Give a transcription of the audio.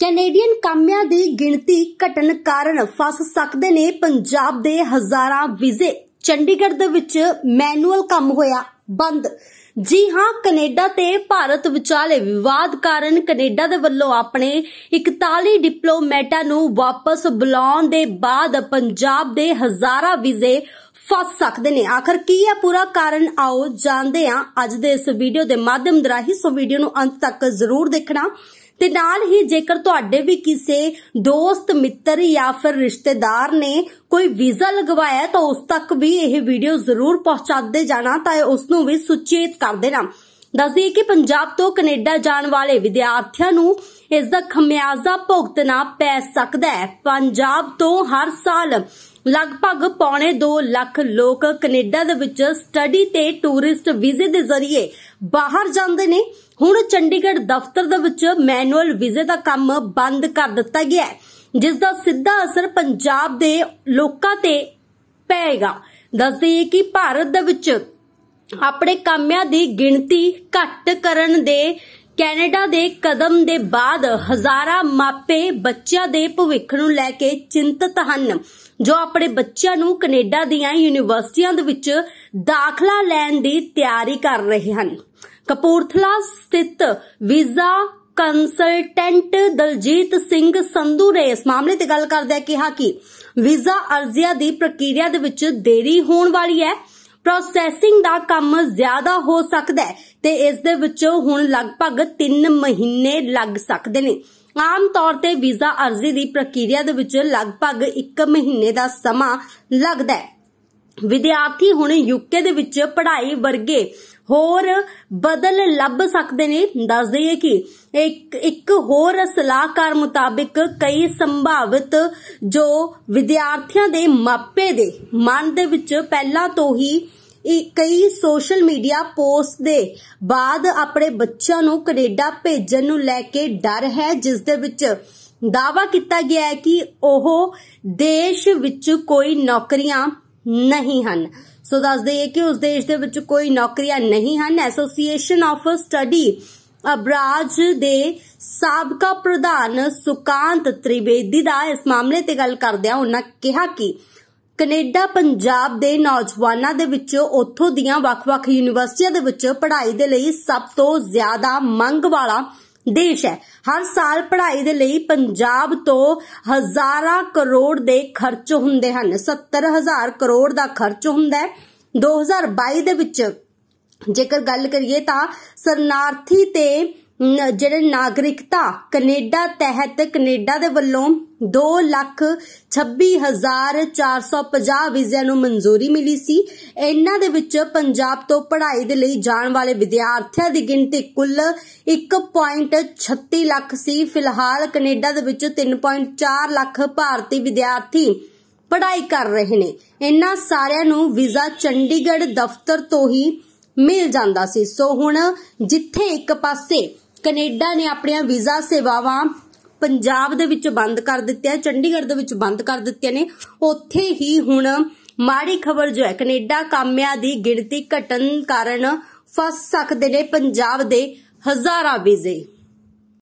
Canadian ਕਾਮਿਆਂ ਦੀ ਗਿਣਤੀ ਘਟਣ ਕਾਰਨ ਫਸ ਸਕਦੇ ਨੇ ਪੰਜਾਬ ਦੇ ਹਜ਼ਾਰਾਂ ਵੀਜ਼ੇ ਚੰਡੀਗੜ੍ਹ ਦੇ ਵਿੱਚ ਮੈਨੂਅਲ ਕੰਮ ਹੋਇਆ ਬੰਦ ਜੀ ਹਾਂ ਕੈਨੇਡਾ ਤੇ ਭਾਰਤ ਵਿਚਾਲੇ ਵਿਵਾਦ ਕਾਰਨ ਕੈਨੇਡਾ ਦੇ ਵੱਲੋਂ ਆਪਣੇ 41 ਡਿਪਲੋਮੈਟਾਂ ਨੂੰ ਵਾਪਸ ਬੁਲਾਉਣ ਦੇ ਬਾਅਦ ਪੰਜਾਬ ਦੇ ਹਜ਼ਾਰਾਂ ਵੀਜ਼ੇ ਫਸ ਸਕਦੇ ਨੇ ਆਖਰ ਕੀ ਹੈ ਪੂਰਾ ਕਾਰਨ ਆਓ ਜਾਣਦੇ ਆ ਅੱਜ ਦੇ ਇਸ ਵੀਡੀਓ ਦੇ ਮਾਧਿਅਮ ਦਰਾਹੀ ਸੋ ਵੀਡੀਓ ਨੂੰ ਅੰਤ ਤੱਕ ਜ਼ਰੂਰ ਦੇਖਣਾ ਤੇ ਨਾਲ ਹੀ ਜੇਕਰ ਤੁਹਾਡੇ ਵੀ ਕਿਸੇ ਦੋਸਤ ਮਿੱਤਰ ਜਾਂ ਫਿਰ ਰਿਸ਼ਤੇਦਾਰ ਨੇ ਕੋਈ ਵੀਜ਼ਾ ਲਗਵਾਇਆ ਤਾਂ ਉਸ ਤੱਕ ਵੀ ਇਹ ਵੀਡੀਓ ਜ਼ਰੂਰ ਪਹੁੰਚਾਦੇ ਜਾਣਾ ਤਾਂ ਉਸ ਨੂੰ ਵੀ ਸੁਚੇਤ ਕਰ ਦੇਣਾ ਦੱਸਦੀ ਹੈ ਕਿ ਪੰਜਾਬ ਤੋਂ ਕੈਨੇਡਾ ਜਾਣ ਵਾਲੇ ਵਿਦਿਆਰਥੀਆਂ ਨੂੰ ਇਸ ਦਾ ਖਮਿਆਜ਼ਾ ਭੁਗਤਣਾ ਪੈ ਸਕਦਾ ਹੈ ਪੰਜਾਬ ਤੋਂ ਹਰ ਸਾਲ ਲਗਭਗ ਪੌਣੇ 2 ਲੱਖ ਲੋਕ ਕੈਨੇਡਾ ਦੇ ਵਿੱਚ ਸਟੱਡੀ ਤੇ ਟੂਰਿਸਟ ਵੀਜ਼ੇ ਦੇ ਜ਼ਰੀਏ ਬਾਹਰ ਜਾਂਦੇ ਨੇ ਹੁਣ ਚੰਡੀਗੜ੍ਹ ਦਫ਼ਤਰ ਦੇ ਵਿੱਚ ਮੈਨੂਅਲ ਵੀਜ਼ੇ ਦਾ ਕੰਮ ਬੰਦ ਕਰ ਦਿੱਤਾ ਗਿਆ ਹੈ ਜਿਸ ਦਾ ਸਿੱਧਾ ਅਸਰ ਪੰਜਾਬ ਦੇ ਲੋਕਾਂ ਤੇ ਪਏਗਾ ਦੱਸਦੇ ਹਾਂ ਕਿ ਭਾਰਤ ਦੇ ਵਿੱਚ ਆਪਣੇ ਕਾਮਿਆਂ ਦੀ ਗਿਣਤੀ ਘੱਟ ਕਰਨ ਦੇ ਕੈਨੇਡਾ ਦੇ ਕਦਮ ਦੇ ਬਾਅਦ ਹਜ਼ਾਰਾਂ ਮਾਪੇ ਬੱਚਿਆਂ ਦੇ ਭਵਿੱਖ ਨੂੰ ਲੈ ਕੇ ਚਿੰਤਤ ਹਨ ਜੋ ਆਪਣੇ ਬੱਚਿਆਂ ਨੂੰ ਕੈਨੇਡਾ ਦੀਆਂ ਯੂਨੀਵਰਸਿਟੀਆਂ ਦੇ ਵਿੱਚ ਦਾਖਲਾ ਲੈਣ ਦੀ ਤਿਆਰੀ ਕਰ ਰਹੇ ਹਨ ਕਪੂਰਥਲਾ ਸਥਿਤ ਵੀਜ਼ਾ ਕੰਸਲਟੈਂਟ ਦਲਜੀਤ ਸਿੰਘ ਸੰਧੂ ਨੇ ਇਸ ਮਾਮਲੇ ਤੇ ਗੱਲ ਕਰਦਿਆਂ ਕਿਹਾ ਕਿ ਵੀਜ਼ਾ ਅਰਜ਼ੀਆਂ ਦੀ ਪ੍ਰਕਿਰਿਆ ਦੇ ਵਿੱਚ ਦੇਰੀ ਹੋਣ ਵਾਲੀ ਹੈ ਪ੍ਰੋਸੈਸਿੰਗ ਦਾ ਕੰਮ ਜ਼ਿਆਦਾ ਹੋ ਸਕਦਾ ਹੈ ਤੇ ਇਸ ਦੇ ਵਿੱਚੋਂ ਹੁਣ ਲਗਭਗ 3 ਮਹੀਨੇ ਲੱਗ ਸਕਦੇ ਨੇ ਆਮ ਤੌਰ ਤੇ ਵੀਜ਼ਾ ਅਰਜ਼ੀ ਦੀ ਪ੍ਰਕਿਰਿਆ ਦੇ ਵਿੱਚ ਲਗਭਗ 1 ਮਹੀਨੇ ਦਾ ਸਮਾਂ ਲੱਗਦਾ ਹੈ ਵਿਦਿਆਰਥੀ ਹੁਣ ਯੂਕੇ ਦੇ ਵਿੱਚ ਪੜ੍ਹਾਈ ਵਰਗੇ ਹੋਰ ਬਦਲ ਲੱਭ ਸਕਦੇ ਨੇ ਦੱਸ ਦਈਏ ਕਿ ਇੱਕ ਇੱਕ ਹੋਰ ਸਲਾਹਕਾਰ ਮੁਤਾਬਕ ਕਈ ਸੰਭਾਵਿਤ ਜੋ ਵਿਦਿਆਰਥੀਆਂ ਦੇ ਮਾਪੇ ਦੇ ਮਨ ਦੇ ਵਿੱਚ ਪਹਿਲਾਂ ਤੋਂ ਹੀ ਕਈ ਸੋਸ਼ਲ ਮੀਡੀਆ ਪੋਸਟ ਦੇ ਬਾਅਦ ਆਪਣੇ ਬੱਚਿਆਂ ਨੂੰ ਕੈਨੇਡਾ ਭੇਜਣ ਨੂੰ ਲੈ ਕੇ ਡਰ ਹੈ ਜਿਸ ਦੇ ਵਿੱਚ ਦਾਵਾ ਕੀਤਾ ਗਿਆ ਹੈ ਕਿ ਉਹ ਦੇਸ਼ ਵਿੱਚ ਕੋਈ ਨੌਕਰੀਆਂ ਨਹੀਂ ਹਨ ਸੋ ਦੱਸ ਦਈਏ ਕਿ ਉਸ ਦੇਸ਼ ਦੇ ਵਿੱਚ ਕੋਈ ਨੌਕਰੀਆਂ ਨਹੀਂ ਹਨ ਐਸੋਸੀਏਸ਼ਨ ਆਫ ਸਟੱਡੀ ਅਬਰਾਜ ਦੇ ਸਾਬਕਾ ਪ੍ਰਧਾਨ ਸੁਕਾਂਤ ਤ੍ਰਿਵੇਦੀ ਦਾ ਇਸ ਮਾਮਲੇ ਤੇ ਗੱਲ ਕਰਦਿਆਂ ਉਹਨਾਂ ਕਿਹਾ ਕਿ ਕੈਨੇਡਾ ਪੰਜਾਬ ਦੇ ਨੌਜਵਾਨਾਂ ਦੇ ਵਿੱਚ ਉੱਥੋਂ ਦੀਆਂ ਵੱਖ-ਵੱਖ ਯੂਨੀਵਰਸਿਟੀਆਂ ਦੇ ਵਿੱਚ ਪੜ੍ਹਾਈ ਦੇ ਲਈ ਸਭ ਤੋਂ ਜ਼ਿਆਦਾ ਮੰਗ ਵਾਲਾ ਦੇਸ਼ ਹੈ ਹਰ ਸਾਲ ਪੜ੍ਹਾਈ ਦੇ ਲਈ ਪੰਜਾਬ ਤੋਂ ਹਜ਼ਾਰਾਂ ਕਰੋੜ ਦੇ ਖਰਚ ਹੁੰਦੇ ਹਨ 70000 ਕਰੋੜ ਦਾ ਖਰਚ ਹੁੰਦਾ ਹੈ 2022 ਦੇ ਵਿੱਚ ਜੇਕਰ ਗੱਲ ਕਰੀਏ ਤਾਂ ਸਰਨਾਰਥੀ ਤੇ ਜਿਹੜੇ ਨਾਗਰਿਕਤਾ ਕੈਨੇਡਾ ਤਹਿਤ ਕੈਨੇਡਾ ਦੇ ਵੱਲੋਂ 2 ਲੱਖ 26450 ਵੀਜ਼ਿਆਂ ਨੂੰ ਮਨਜ਼ੂਰੀ ਮਿਲੀ ਸੀ ਇਹਨਾਂ ਦੇ ਵਿੱਚ ਪੰਜਾਬ ਤੋਂ ਪੜ੍ਹਾਈ ਦੇ ਲਈ ਜਾਣ ਵਾਲੇ ਵਿਦਿਆਰਥੀਆਂ ਦੀ ਗਿਣਤੀ ਕੁੱਲ 1.36 ਲੱਖ ਸੀ ਫਿਲਹਾਲ ਕੈਨੇਡਾ ਦੇ ਵਿੱਚ 3.4 ਲੱਖ ਭਾਰਤੀ ਵਿਦਿਆਰਥੀ ਪੜ੍ਹਾਈ ਕਰ ਰਹੇ ਨੇ ਇਹਨਾਂ ਸਾਰਿਆਂ ਨੂੰ ਵੀਜ਼ਾ ਚੰਡੀਗੜ੍ਹ ਦਫ਼ਤਰ ਤੋਂ ਹੀ ਮਿਲ ਜਾਂਦਾ ਸੀ ਸੋ ਹੁਣ ਜਿੱਥੇ ਇੱਕ ਪਾਸੇ ਕੈਨੇਡਾ ਨੇ ਆਪਣੀਆਂ ਵੀਜ਼ਾ ਸੇਵਾਵਾਂ ਪੰਜਾਬ ਦੇ ਵਿੱਚ ਬੰਦ ਕਰ ਦਿੱਤੀਆਂ ਚੰਡੀਗੜ੍ਹ ਦੇ ਵਿੱਚ ਬੰਦ ਕਰ ਦਿੱਤੀਆਂ ਨੇ ਉੱਥੇ ਹੀ ਹੁਣ ਮਾੜੀ ਖਬਰ ਜੋ ਹੈ ਕੈਨੇਡਾ ਕਾਮਿਆਂ ਦੀ ਗਿਣਤੀ ਘਟਣ ਕਾਰਨ ਫਸ ਸਕਦੇ ਨੇ ਪੰਜਾਬ ਦੇ ਹਜ਼ਾਰਾਂ ਵੀਜ਼ੇ